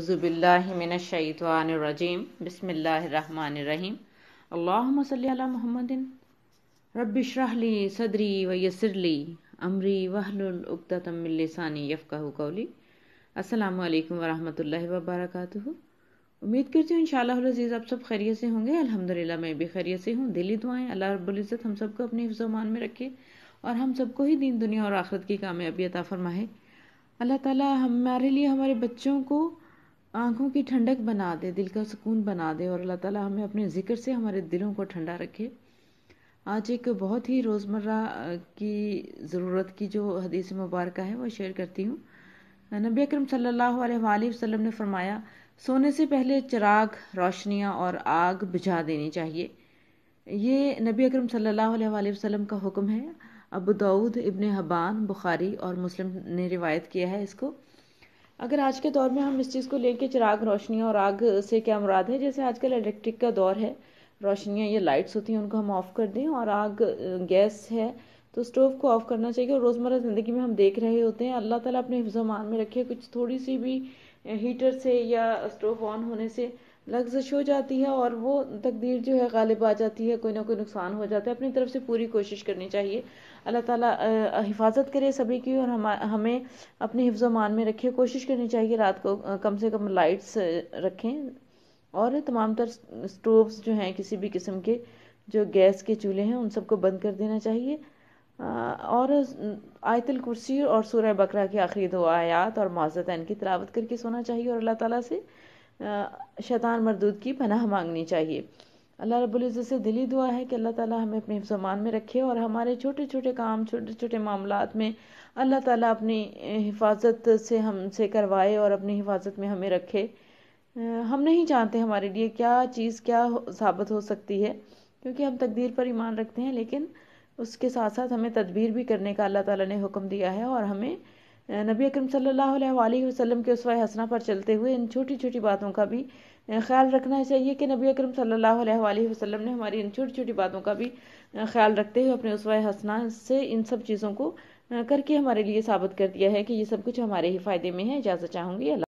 اعوذ باللہ من الشیطان الرجیم بسم اللہ الرحمن الرحیم اللہم صلی علی محمد رب شرح لی صدری ویسر لی امری وحل العبتم من لسانی یفقہ قولی السلام علیکم ورحمت اللہ وبرکاتہ امید کرتی ہوں انشاءاللہ العزیز آپ سب خیریت سے ہوں گے الحمدللہ میں بھی خیریہ سے ہوں دلی دعائیں اللہ رب العزت ہم سب کو اپنی امان میں رکھے اور ہم سب کو ہی دین دنیا اور آخرت کی کامیابی عطا فرمائے اللہ تعالیٰ ہمارے لیے ہمارے بچوں کو آنکھوں کی ٹھنڈک بنا دے دل کا سکون بنا دے اور اللہ تعالیٰ ہمیں اپنے ذکر سے ہمارے دلوں کو ٹھنڈا رکھے آج ایک بہت ہی روز مرہ کی ضرورت کی جو حدیث مبارکہ ہے وہ شیئر کرتی ہوں نبی اکرم صلی اللہ علیہ وآلہ وسلم نے فرمایا سونے سے پہلے چراغ روشنیاں اور آگ بجھا دینی چاہیے یہ نبی اکرم صلی اللہ علیہ وآلہ وسلم کا حکم ہے ابو دعود ابن حبان بخاری اور مسلم نے روایت کیا ہے اس کو اگر آج کے دور میں ہم اس چیز کو لے کے چراغ روشنیاں اور آگ سے کیا مراد ہے جیسے آج کل الیکٹرک کا دور ہے روشنیاں یا لائٹس ہوتی ہیں ان کو ہم آف کر دیں اور آگ گیس ہے تو اسٹوو کو آف کرنا چاہیے اور روزمرہ زندگی میں ہم دیکھ رہے ہوتے ہیں اللہ تعالیٰ اپنے حفظ و مان میں رکھے کچھ تھوڑی سی بھی ہیٹر سے یا اسٹوو آن ہونے سے لگزش ہو جاتی ہے اور وہ تقدیر جو ہے غالب آ جاتی ہے کوئی نہ کوئی نقصان ہو جاتا ہے اپنی طرف سے پوری کوشش کرنی چاہیے اللہ تعالیٰ حفاظت کرے سبھی کی اور ہمیں اپنے حفظ و مان میں رکھے کوشش کرنی چاہیے رات کو کم سے کم لائٹس رکھیں اور تمام تر سٹوپس جو ہیں کسی بھی قسم کے جو گیس کے چولہے ہیں ان سب کو بند کر دینا چاہیے اور آیت الکرسی اور سورہ بکرا آخری دو آیات اور ان کی تلاوت کر کے سونا چاہیے اور اللہ تعالیٰ سے شیطان مردود کی پناہ مانگنی چاہیے اللہ رب العزت سے دلی دعا ہے کہ اللہ تعالیٰ ہمیں اپنے حفظ امان میں رکھے اور ہمارے چھوٹے چھوٹے کام چھوٹے چھوٹے معاملات میں اللہ تعالیٰ اپنی حفاظت سے ہم سے کروائے اور اپنی حفاظت میں ہمیں رکھے ہم نہیں جانتے ہمارے لیے کیا چیز کیا ثابت ہو سکتی ہے کیونکہ ہم تقدیر پر ایمان رکھتے ہیں لیکن اس کے ساتھ ساتھ ہمیں تدبیر بھی کرنے کا اللہ تعالیٰ نے حکم دیا ہے اور ہمیں نبی اکرم صلی اللہ علیہ وآلہ وسلم کے اسوہ حسنہ پر چلتے ہوئے ان چھوٹی چھوٹی باتوں کا بھی خیال رکھنا چاہیے کہ نبی اکرم صلی اللہ علیہ وآلہ وسلم نے ہماری ان چھوٹی چھوٹی باتوں کا بھی خیال رکھتے ہوئے اپنے اسوہ حسنہ سے ان سب چیزوں کو کر کے ہمارے لیے ثابت کر دیا ہے کہ یہ سب کچھ ہمارے ہی فائدے میں ہے اجازت چاہوں گی اللہ